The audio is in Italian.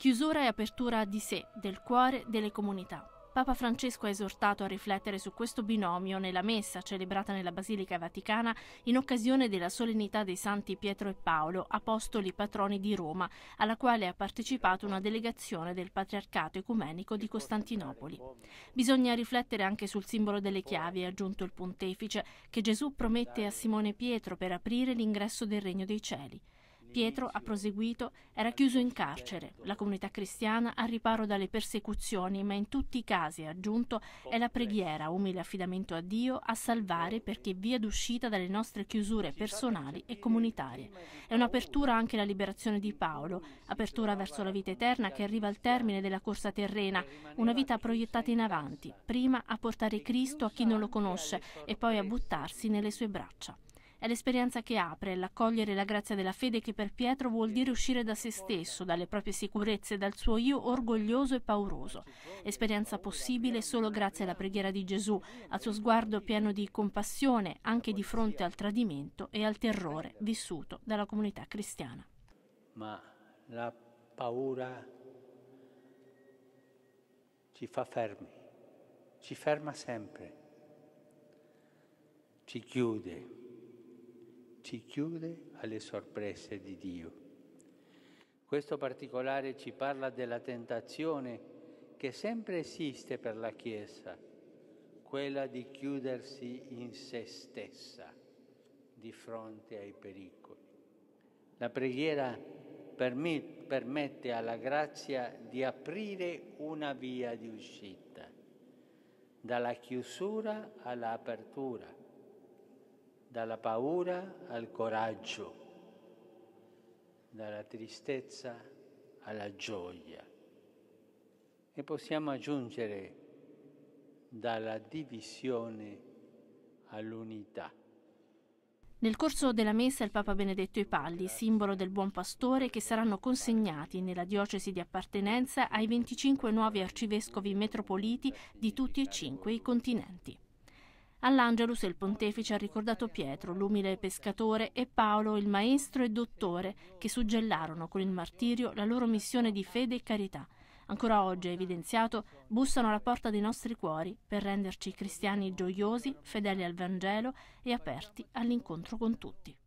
chiusura e apertura di sé, del cuore, delle comunità. Papa Francesco ha esortato a riflettere su questo binomio nella messa celebrata nella Basilica Vaticana in occasione della solennità dei Santi Pietro e Paolo, apostoli patroni di Roma, alla quale ha partecipato una delegazione del Patriarcato Ecumenico di Costantinopoli. Bisogna riflettere anche sul simbolo delle chiavi, ha aggiunto il pontefice, che Gesù promette a Simone Pietro per aprire l'ingresso del Regno dei Cieli. Pietro, ha proseguito, era chiuso in carcere, la comunità cristiana al riparo dalle persecuzioni, ma in tutti i casi, ha aggiunto, è la preghiera, umile affidamento a Dio, a salvare perché via d'uscita dalle nostre chiusure personali e comunitarie. È un'apertura anche la liberazione di Paolo, apertura verso la vita eterna che arriva al termine della corsa terrena, una vita proiettata in avanti, prima a portare Cristo a chi non lo conosce e poi a buttarsi nelle sue braccia. È l'esperienza che apre, l'accogliere la grazia della fede che per Pietro vuol dire uscire da se stesso, dalle proprie sicurezze, dal suo io orgoglioso e pauroso. Esperienza possibile solo grazie alla preghiera di Gesù, al suo sguardo pieno di compassione anche di fronte al tradimento e al terrore vissuto dalla comunità cristiana. Ma la paura ci fa fermi, ci ferma sempre, ci chiude ci chiude alle sorprese di Dio. Questo particolare ci parla della tentazione che sempre esiste per la Chiesa, quella di chiudersi in se stessa di fronte ai pericoli. La preghiera permette alla grazia di aprire una via di uscita, dalla chiusura all'apertura dalla paura al coraggio, dalla tristezza alla gioia e possiamo aggiungere dalla divisione all'unità. Nel corso della messa il Papa Benedetto i Palli, simbolo del buon pastore, che saranno consegnati nella diocesi di appartenenza ai 25 nuovi arcivescovi metropoliti di tutti e cinque i continenti. All'Angelus il pontefice ha ricordato Pietro, l'umile pescatore, e Paolo, il maestro e dottore, che suggellarono con il martirio la loro missione di fede e carità. Ancora oggi, è evidenziato, bussano alla porta dei nostri cuori per renderci cristiani gioiosi, fedeli al Vangelo e aperti all'incontro con tutti.